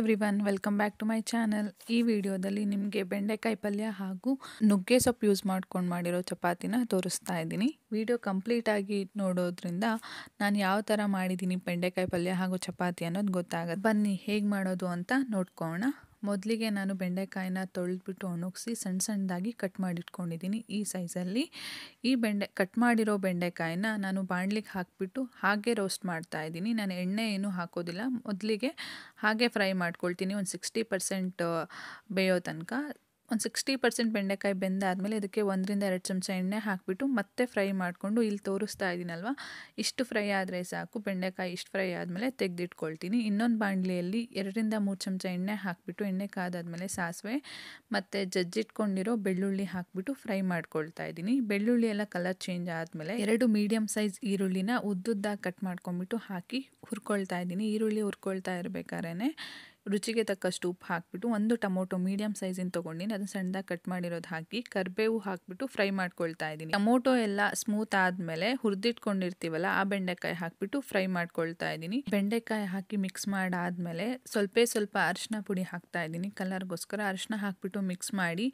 every welcome back to my channel ಈ ವಿಡಿಯೋದಲ್ಲಿ ನಿಮಗೆ ಬೆಂಡೆಕಾಯಿ ಪಲ್ಯ ಹಾಗೂ ನುಗ್ಗೆ ಸೊಪ್ಪು ಯೂಸ್ ಮಾಡ್ಕೊಂಡು ಮಾಡಿರೋ ಚಪಾತಿನ ತೋರಿಸ್ತಾ ಇದ್ದೀನಿ ವಿಡಿಯೋ ಕಂಪ್ಲೀಟಾಗಿ ನೋಡೋದ್ರಿಂದ ನಾನು ಯಾವ ಥರ ಮಾಡಿದ್ದೀನಿ ಬೆಂಡೆಕಾಯಿ ಪಲ್ಯ ಹಾಗೂ ಚಪಾತಿ ಅನ್ನೋದು ಗೊತ್ತಾಗುತ್ತೆ ಬನ್ನಿ ಹೇಗೆ ಮಾಡೋದು ಅಂತ ನೋಡ್ಕೋಣ ಮೊದಲಿಗೆ ನಾನು ಬೆಂಡೆಕಾಯಿನ ತೊಳೆದ್ಬಿಟ್ಟು ಒಣಗಿಸಿ ಸಣ್ಣ ಸಣ್ಣದಾಗಿ ಕಟ್ ಮಾಡಿಟ್ಕೊಂಡಿದ್ದೀನಿ ಈ ಸೈಜಲ್ಲಿ ಈ ಬೆಂಡೆ ಕಟ್ ಮಾಡಿರೋ ಬೆಂಡೆಕಾಯಿನ ನಾನು ಬಾಣಲಿಗೆ ಹಾಕಿಬಿಟ್ಟು ಹಾಗೆ ರೋಸ್ಟ್ ಮಾಡ್ತಾ ಇದ್ದೀನಿ ನಾನು ಎಣ್ಣೆ ಏನೂ ಹಾಕೋದಿಲ್ಲ ಮೊದಲಿಗೆ ಹಾಗೆ ಫ್ರೈ ಮಾಡ್ಕೊಳ್ತೀನಿ ಒಂದು ಸಿಕ್ಸ್ಟಿ ಪರ್ಸೆಂಟ್ ಬೇಯೋ ತನಕ ಒಂದು ಸಿಕ್ಸ್ಟಿ ಪರ್ಸೆಂಟ್ ಬೆಂಡೆಕಾಯಿ ಬೆಂದಾದಮೇಲೆ ಇದಕ್ಕೆ ಒಂದರಿಂದ ಎರಡು ಚಮಚ ಎಣ್ಣೆ ಹಾಕಿಬಿಟ್ಟು ಮತ್ತೆ ಫ್ರೈ ಮಾಡಿಕೊಂಡು ಇಲ್ಲಿ ತೋರಿಸ್ತಾ ಇದ್ದೀನಲ್ವ ಇಷ್ಟು ಫ್ರೈ ಆದರೆ ಸಾಕು ಬೆಂಡೆಕಾಯಿ ಇಷ್ಟು ಫ್ರೈ ಆದಮೇಲೆ ತೆಗೆದಿಟ್ಕೊಳ್ತೀನಿ ಇನ್ನೊಂದು ಬಾಣಲಿಯಲ್ಲಿ ಎರಡರಿಂದ ಮೂರು ಚಮಚ ಎಣ್ಣೆ ಹಾಕಿಬಿಟ್ಟು ಎಣ್ಣೆ ಕಾದಾದಮೇಲೆ ಸಾಸಿವೆ ಮತ್ತು ಜಜ್ಜಿಟ್ಕೊಂಡಿರೋ ಬೆಳ್ಳುಳ್ಳಿ ಹಾಕಿಬಿಟ್ಟು ಫ್ರೈ ಮಾಡ್ಕೊಳ್ತಾ ಇದ್ದೀನಿ ಬೆಳ್ಳುಳ್ಳಿ ಎಲ್ಲ ಕಲರ್ ಚೇಂಜ್ ಆದಮೇಲೆ ಎರಡು ಮೀಡಿಯಂ ಸೈಜ್ ಈರುಳ್ಳಿನ ಉದ್ದುದ್ದಾಗಿ ಕಟ್ ಮಾಡ್ಕೊಂಬಿಟ್ಟು ಹಾಕಿ ಹುರ್ಕೊಳ್ತಾ ಇದ್ದೀನಿ ಈರುಳ್ಳಿ ಹುರ್ಕೊಳ್ತಾ ಇರಬೇಕಾದ್ರೆ ರುಚಿಗೆ ತಕ್ಕಷ್ಟು ಉಪ್ಪು ಹಾಕಿಬಿಟ್ಟು ಒಂದು ಟೊಮೊಟೊ ಮೀಡಿಯಮ್ ಸೈಜಿನ ತೊಗೊಂಡಿನಿ ಅದನ್ನು ಸಣ್ಣದಾಗಿ ಕಟ್ ಮಾಡಿರೋದು ಹಾಕಿ ಕರಿಬೇವು ಹಾಕಿಬಿಟ್ಟು ಫ್ರೈ ಮಾಡ್ಕೊಳ್ತಾ ಇದ್ದೀನಿ ಟೊಮೊಟೊ ಎಲ್ಲ ಸ್ಮೂತ್ ಆದಮೇಲೆ ಹುರಿದಿಟ್ಕೊಂಡಿರ್ತೀವಲ್ಲ ಆ ಬೆಂಡೆಕಾಯಿ ಹಾಕಿಬಿಟ್ಟು ಫ್ರೈ ಮಾಡ್ಕೊಳ್ತಾ ಇದ್ದೀನಿ ಬೆಂಡೆಕಾಯಿ ಹಾಕಿ ಮಿಕ್ಸ್ ಮಾಡಾದಮೇಲೆ ಸ್ವಲ್ಪ ಸ್ವಲ್ಪ ಅರಿಶಿನ ಪುಡಿ ಹಾಕ್ತಾ ಇದ್ದೀನಿ ಕಲರ್ಗೋಸ್ಕರ ಅರಿಶಿನ ಹಾಕಿಬಿಟ್ಟು ಮಿಕ್ಸ್ ಮಾಡಿ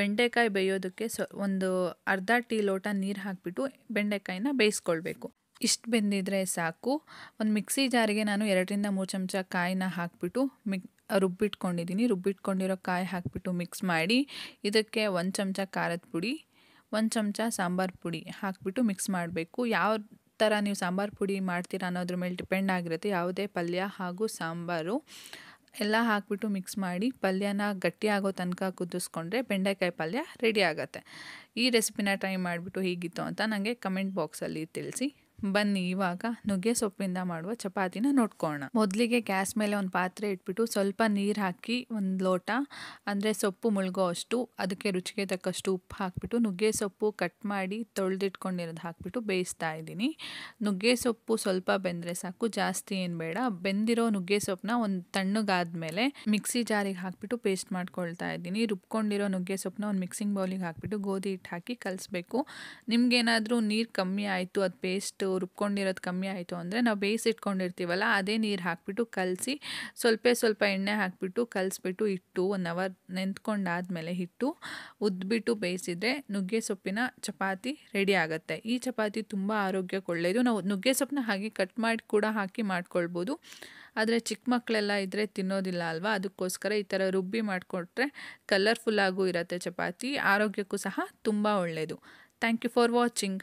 ಬೆಂಡೆಕಾಯಿ ಬೇಯೋದಕ್ಕೆ ಒಂದು ಅರ್ಧ ಟೀ ಲೋಟ ನೀರು ಹಾಕಿಬಿಟ್ಟು ಬೆಂಡೆಕಾಯಿನ ಬೇಯಿಸ್ಕೊಳ್ಬೇಕು ಇಷ್ಟು ಬೆಂದಿದ್ರೆ ಸಾಕು ಒಂದು ಮಿಕ್ಸಿ ಜಾರಿಗೆ ನಾನು ಎರಡರಿಂದ ಮೂರು ಚಮಚ ಕಾಯಿನ ಹಾಕಿಬಿಟ್ಟು ಮಿಕ್ ರುಬ್ಬಿಟ್ಕೊಂಡಿದ್ದೀನಿ ರುಬ್ಬಿಟ್ಕೊಂಡಿರೋ ಕಾಯಿ ಹಾಕಿಬಿಟ್ಟು ಮಿಕ್ಸ್ ಮಾಡಿ ಇದಕ್ಕೆ ಒಂದು ಚಮಚ ಖಾರದ ಪುಡಿ ಒಂದು ಚಮಚ ಸಾಂಬಾರು ಪುಡಿ ಹಾಕಿಬಿಟ್ಟು ಮಿಕ್ಸ್ ಮಾಡಬೇಕು ಯಾವ ಥರ ನೀವು ಸಾಂಬಾರು ಪುಡಿ ಮಾಡ್ತೀರಾ ಅನ್ನೋದ್ರ ಮೇಲೆ ಡಿಪೆಂಡ್ ಆಗಿರುತ್ತೆ ಯಾವುದೇ ಪಲ್ಯ ಹಾಗೂ ಸಾಂಬಾರು ಎಲ್ಲ ಹಾಕಿಬಿಟ್ಟು ಮಿಕ್ಸ್ ಮಾಡಿ ಪಲ್ಯನ ಗಟ್ಟಿಯಾಗೋ ತನಕ ಕುದಿಸ್ಕೊಂಡ್ರೆ ಬೆಂಡೆಕಾಯಿ ಪಲ್ಯ ರೆಡಿ ಆಗುತ್ತೆ ಈ ರೆಸಿಪಿನ ಟ್ರೈ ಮಾಡಿಬಿಟ್ಟು ಹೀಗಿತ್ತು ಅಂತ ನನಗೆ ಕಮೆಂಟ್ ಬಾಕ್ಸಲ್ಲಿ ತಿಳಿಸಿ ಬನ್ನಿ ಇವಾಗ ನುಗ್ಗೆ ಸೊಪ್ಪಿಂದ ಮಾಡುವ ಚಪಾತಿನ ನೋಡ್ಕೋಣ ಮೊದಲಿಗೆ ಗ್ಯಾಸ್ ಮೇಲೆ ಒಂದು ಪಾತ್ರೆ ಇಟ್ಬಿಟ್ಟು ಸ್ವಲ್ಪ ನೀರು ಹಾಕಿ ಒಂದು ಲೋಟ ಅಂದರೆ ಸೊಪ್ಪು ಮುಳುಗೋ ಅಷ್ಟು ಅದಕ್ಕೆ ರುಚಿಗೆ ತಕ್ಕಷ್ಟು ಉಪ್ಪು ಹಾಕಿಬಿಟ್ಟು ನುಗ್ಗೆ ಸೊಪ್ಪು ಕಟ್ ಮಾಡಿ ತೊಳೆದಿಟ್ಕೊಂಡಿರೋದು ಹಾಕಿಬಿಟ್ಟು ಬೇಯಿಸ್ತಾ ಇದ್ದೀನಿ ನುಗ್ಗೆ ಸೊಪ್ಪು ಸ್ವಲ್ಪ ಬೆಂದರೆ ಸಾಕು ಜಾಸ್ತಿ ಏನು ಬೇಡ ಬೆಂದಿರೋ ನುಗ್ಗೆ ಸೊಪ್ಪನ್ನ ಒಂದು ತಣ್ಣಗಾದ ಮಿಕ್ಸಿ ಜಾರಿಗೆ ಹಾಕಿಬಿಟ್ಟು ಪೇಸ್ಟ್ ಮಾಡ್ಕೊಳ್ತಾ ಇದ್ದೀನಿ ರುಬ್ಕೊಂಡಿರೋ ನುಗ್ಗೆ ಸೊಪ್ಪನ್ನ ಒಂದು ಮಿಕ್ಸಿಂಗ್ ಬೌಲಿಗೆ ಹಾಕಿಬಿಟ್ಟು ಗೋಧಿ ಹಿಟ್ಟು ಹಾಕಿ ಕಲಿಸ್ಬೇಕು ಏನಾದರೂ ನೀರು ಕಮ್ಮಿ ಆಯಿತು ಅದು ಪೇಸ್ಟ್ ಆಯಿತು ರುಬ್ಕೊಂಡಿರೋದು ಕಮ್ಮಿ ಆಯಿತು ಅಂದರೆ ನಾವು ಬೇಯಿಸಿಟ್ಕೊಂಡಿರ್ತೀವಲ್ಲ ಅದೇ ನೀರು ಹಾಕಿಬಿಟ್ಟು ಕಲಸಿ ಸ್ವಲ್ಪ ಸ್ವಲ್ಪ ಎಣ್ಣೆ ಹಾಕಿಬಿಟ್ಟು ಕಲಸಿಬಿಟ್ಟು ಇಟ್ಟು ಒನ್ ಅವರ್ ನೆಂತ್ಕೊಂಡಾದಮೇಲೆ ಹಿಟ್ಟು ಉದ್ಬಿಟ್ಟು ಬೇಯಿಸಿದರೆ ನುಗ್ಗೆ ಸೊಪ್ಪಿನ ಚಪಾತಿ ರೆಡಿ ಆಗುತ್ತೆ ಈ ಚಪಾತಿ ತುಂಬ ಆರೋಗ್ಯಕ್ಕೆ ಒಳ್ಳೆಯದು ನಾವು ನುಗ್ಗೆ ಸೊಪ್ಪನ್ನ ಹಾಗೆ ಕಟ್ ಮಾಡಿ ಕೂಡ ಹಾಕಿ ಮಾಡ್ಕೊಳ್ಬೋದು ಆದರೆ ಚಿಕ್ಕ ಮಕ್ಕಳೆಲ್ಲ ಇದ್ದರೆ ತಿನ್ನೋದಿಲ್ಲ ಅಲ್ವಾ ಅದಕ್ಕೋಸ್ಕರ ಈ ಥರ ರುಬ್ಬಿ ಮಾಡಿಕೊಟ್ರೆ ಕಲರ್ಫುಲ್ಲಾಗೂ ಇರುತ್ತೆ ಚಪಾತಿ ಆರೋಗ್ಯಕ್ಕೂ ಸಹ ತುಂಬ ಒಳ್ಳೆಯದು ಥ್ಯಾಂಕ್ ಯು ಫಾರ್ ವಾಚಿಂಗ್